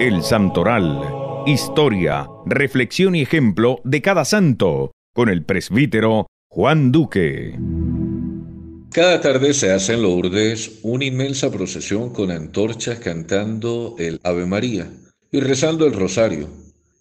El Santoral. Historia, reflexión y ejemplo de cada santo, con el presbítero Juan Duque. Cada tarde se hace en Lourdes una inmensa procesión con antorchas cantando el Ave María y rezando el Rosario,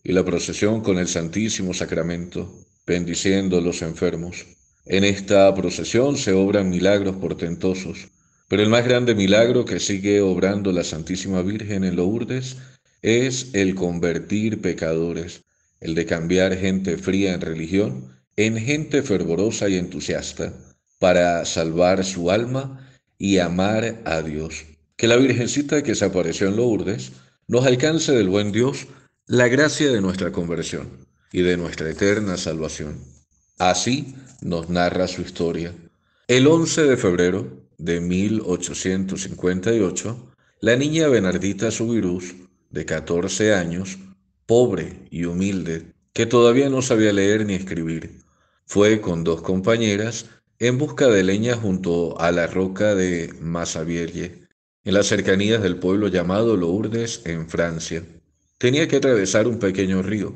y la procesión con el Santísimo Sacramento, bendiciendo a los enfermos. En esta procesión se obran milagros portentosos, pero el más grande milagro que sigue obrando la Santísima Virgen en Lourdes es el convertir pecadores, el de cambiar gente fría en religión en gente fervorosa y entusiasta para salvar su alma y amar a Dios. Que la Virgencita que se apareció en Lourdes nos alcance del buen Dios la gracia de nuestra conversión y de nuestra eterna salvación. Así nos narra su historia. El 11 de febrero de 1858, la niña Benardita Subirús, de 14 años, pobre y humilde, que todavía no sabía leer ni escribir, fue con dos compañeras en busca de leña junto a la roca de Massavierge, en las cercanías del pueblo llamado Lourdes, en Francia. Tenía que atravesar un pequeño río,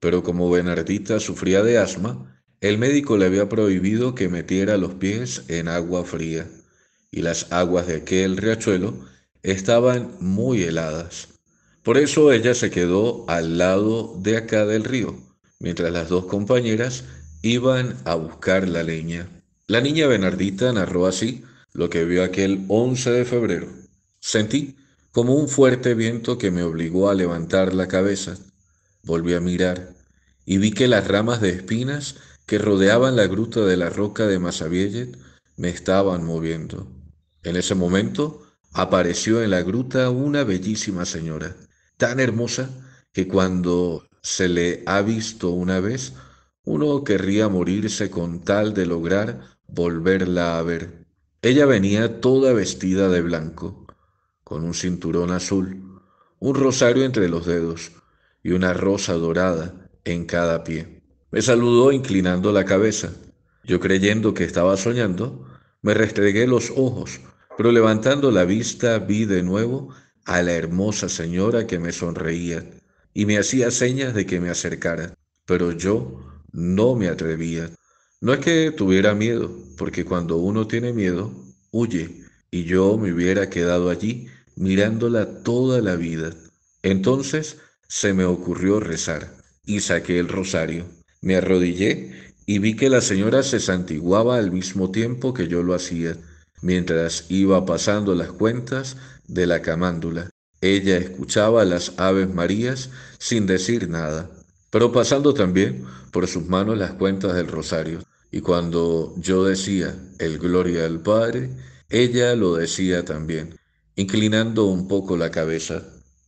pero como Benardita sufría de asma, el médico le había prohibido que metiera los pies en agua fría y las aguas de aquel riachuelo estaban muy heladas. Por eso ella se quedó al lado de acá del río, mientras las dos compañeras iban a buscar la leña. La niña Benardita narró así lo que vio aquel 11 de febrero. Sentí como un fuerte viento que me obligó a levantar la cabeza. Volví a mirar y vi que las ramas de espinas que rodeaban la gruta de la roca de Mazaville me estaban moviendo. En ese momento apareció en la gruta una bellísima señora, tan hermosa que cuando se le ha visto una vez, uno querría morirse con tal de lograr volverla a ver. Ella venía toda vestida de blanco, con un cinturón azul, un rosario entre los dedos y una rosa dorada en cada pie. Me saludó inclinando la cabeza. Yo creyendo que estaba soñando, me restregué los ojos pero levantando la vista vi de nuevo a la hermosa señora que me sonreía y me hacía señas de que me acercara, pero yo no me atrevía. No es que tuviera miedo, porque cuando uno tiene miedo, huye, y yo me hubiera quedado allí mirándola toda la vida. Entonces se me ocurrió rezar y saqué el rosario. Me arrodillé y vi que la señora se santiguaba al mismo tiempo que yo lo hacía mientras iba pasando las cuentas de la camándula. Ella escuchaba las aves marías sin decir nada, pero pasando también por sus manos las cuentas del rosario. Y cuando yo decía el gloria al Padre, ella lo decía también, inclinando un poco la cabeza.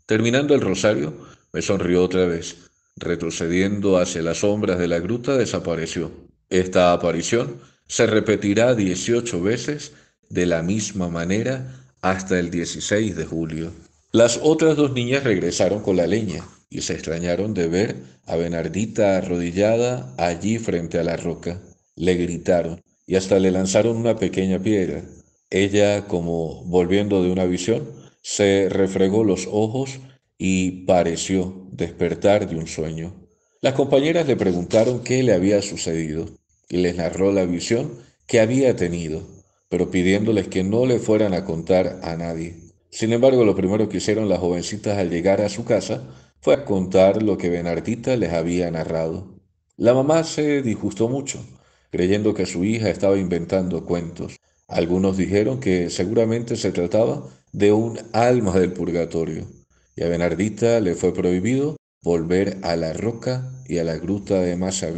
Terminando el rosario, me sonrió otra vez. Retrocediendo hacia las sombras de la gruta, desapareció. Esta aparición se repetirá 18 veces de la misma manera hasta el 16 de julio. Las otras dos niñas regresaron con la leña y se extrañaron de ver a Benardita arrodillada allí frente a la roca. Le gritaron y hasta le lanzaron una pequeña piedra. Ella, como volviendo de una visión, se refregó los ojos y pareció despertar de un sueño. Las compañeras le preguntaron qué le había sucedido y les narró la visión que había tenido pero pidiéndoles que no le fueran a contar a nadie. Sin embargo, lo primero que hicieron las jovencitas al llegar a su casa fue contar lo que Benardita les había narrado. La mamá se disgustó mucho, creyendo que su hija estaba inventando cuentos. Algunos dijeron que seguramente se trataba de un alma del purgatorio, y a Benardita le fue prohibido volver a la roca y a la gruta de Massa